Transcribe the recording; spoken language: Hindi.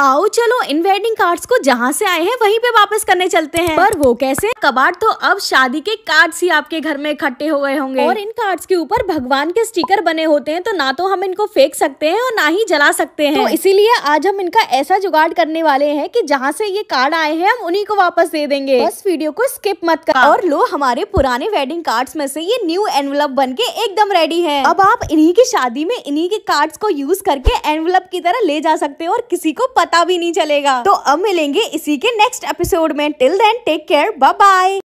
आओ चलो इन वेडिंग कार्ड्स को जहाँ से आए हैं वहीं पे वापस करने चलते हैं पर वो कैसे कबाट तो अब शादी के कार्ड्स ही आपके घर में इकट्ठे हो गए होंगे और इन कार्ड्स के ऊपर भगवान के स्टिकर बने होते हैं तो ना तो हम इनको फेंक सकते हैं और ना ही जला सकते हैं तो इसीलिए आज हम इनका ऐसा जुगाड़ करने वाले है की जहाँ से ये कार्ड आए हैं हम उन्ही को वापस दे देंगे बस वीडियो को स्किप मत कर हाँ। और लो हमारे पुराने वेडिंग कार्ड्स में से ये न्यू एनवलप बन के एकदम रेडी है अब आप इन्हीं की शादी में इन्हीं के कार्ड को यूज करके एनवलप की तरह ले जा सकते हैं और किसी को पता पता भी नहीं चलेगा तो अब मिलेंगे इसी के नेक्स्ट एपिसोड में till then take care bye